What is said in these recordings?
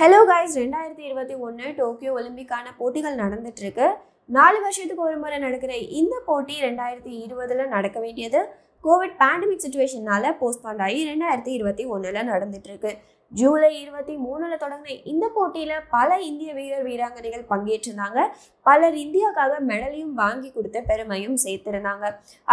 hello guys ரெண்டாயிரத்தி இருபத்தி ஒன்று டோக்கியோ ஒலிம்பிக்கான போட்டிகள் நடந்துட்டுருக்கு நாலு வருஷத்துக்கு ஒரு முறை நடக்கிற இந்த போட்டி ரெண்டாயிரத்தி இருபதில் நடக்க வேண்டியது கோவிட் பேண்டமிக் சுச்சுவேஷனால் போஸ்ட்பாண்ட் ஆகி ரெண்டாயிரத்தி இருபத்தி ஒன்றில் நடந்துட்டுருக்கு ஜூலை இருபத்தி மூணில் தொடங்கின இந்த போட்டியில் பல இந்திய வீரர் வீராங்கனைகள் பங்கேற்றிருந்தாங்க பலர் இந்தியாவுக்காக மெடலையும் வாங்கி கொடுத்த பெருமையும் சேர்த்திருந்தாங்க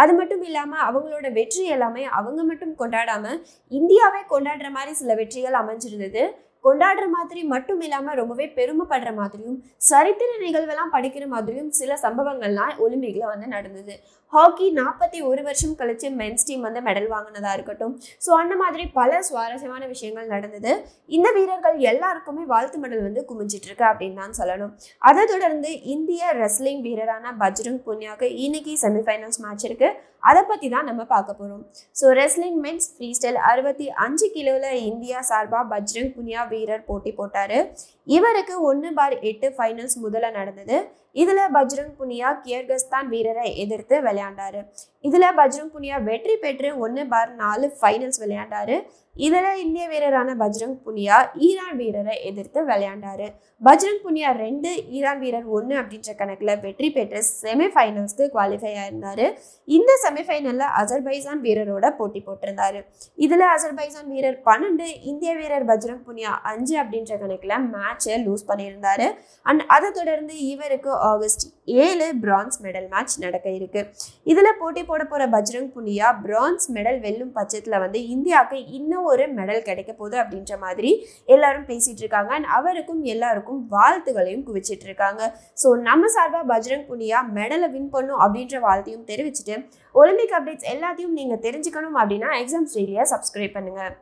அது மட்டும் இல்லாமல் அவங்களோட வெற்றி எல்லாமே அவங்க மட்டும் கொண்டாடாமல் இந்தியாவே கொண்டாடுற மாதிரி சில வெற்றிகள் அமைஞ்சிருந்தது கொண்டாடுற மாதிரி மட்டும் இல்லாமல் ரொம்பவே பெருமைப்படுற மாதிரியும் சரித்திர நிகழ்வெல்லாம் படிக்கிற மாதிரியும் சில சம்பவங்கள்லாம் ஒலிம்பிக்கில் வந்து நடந்தது ஹாக்கி நாற்பத்தி ஒரு வருஷம் கழிச்சு மென்ஸ் டீம் வந்து மெடல் வாங்கினதாக இருக்கட்டும் ஸோ அந்த மாதிரி பல சுவாரஸ்யமான விஷயங்கள் நடந்தது இந்த வீரர்கள் எல்லாருக்குமே வாழ்த்து மெடல் வந்து குமிஞ்சிட்டு இருக்கு அப்படின்னு தான் சொல்லணும் அதை தொடர்ந்து இந்திய ரெஸ்லிங் வீரரான பஜ்ரங் புனியாக்கு இன்னைக்கு செமிஃபைனல்ஸ் மேட்ச் இருக்குது அதை பற்றி தான் நம்ம பார்க்க போகிறோம் so wrestling men's freestyle அறுபத்தி அஞ்சு கிலோவில் இந்தியா சார்பாக பஜ்ரங் புனியா வீரர் போட்டி போட்டார் இவருக்கு ஒன்று பார் எட்டு ஃபைனல்ஸ் முதல்ல நடந்தது இதில் பஜ்ரங் புனியா கியர்கஸ்தான் வீரரை எதிர்த்து விளையாண்டார் இதில் பஜ்ரங் புனியா வெற்றி பெற்று ஒன்று பார் நாலு ஃபைனல்ஸ் விளையாண்டார் இதில் இந்திய வீரரான பஜ்ரங் புனியா ஈரான் வீரரை எதிர்த்து விளையாண்டார் பஜ்ரங் புனியா ரெண்டு ஈரான் வீரர் ஒன்று அப்படின்ற கணக்கில் வெற்றி பெற்று செமிஃபைனல்ஸ்க்கு குவாலிஃபை ஆயிருந்தார் இந்த செம செமிஃபைனலில் அசர்பைசான் வீரரோட போட்டி போட்டிருந்தாரு இதில் அசர்பைசான் வீரர் பன்னெண்டு இந்திய வீரர் பஜ்ரங் புனியா அஞ்சு அப்படின்ற கணக்கில் மேட்சை லூஸ் பண்ணியிருந்தாரு அண்ட் அதை தொடர்ந்து இவருக்கு ஆகஸ்ட் ஏழு பிரான்ஸ் மெடல் மேட்ச் நடக்க இருக்கு இதில் போட்டி போட போகிற பஜ்ரங் புனியா பிரான்ஸ் மெடல் வெல்லும் பட்சத்தில் வந்து இந்தியாவுக்கு இன்னும் ஒரு மெடல் கிடைக்க போகுது அப்படின்ற மாதிரி எல்லாரும் பேசிட்டு இருக்காங்க அண்ட் அவருக்கும் எல்லாருக்கும் வாழ்த்துகளையும் குவிச்சிட்டு இருக்காங்க ஸோ நம்ம சார்பாக பஜ்ரங் புனியா மெடலை வின் பண்ணும் அப்படின்ற வாழ்த்தையும் தெரிவிச்சுட்டு ஒலிம்பிக் அப்டேட்ஸ் எல்லாத்தையும் நீங்கள் தெரிஞ்சுக்கணும் அப்படின்னா எக்ஸாம்ஸ் டெய்லியாக சப்ஸ்கிரைப் பண்ணுங்கள்